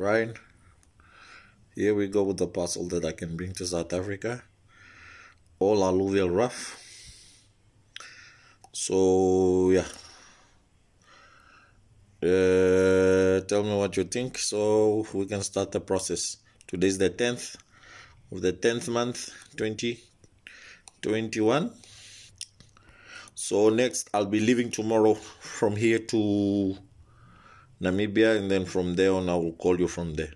right? Here we go with the parcel that I can bring to South Africa. All alluvial rough. So, yeah. Uh, tell me what you think so we can start the process. Today's the 10th of the 10th month 2021. so next I'll be leaving tomorrow from here to Namibia, and then from there on, I will call you from there.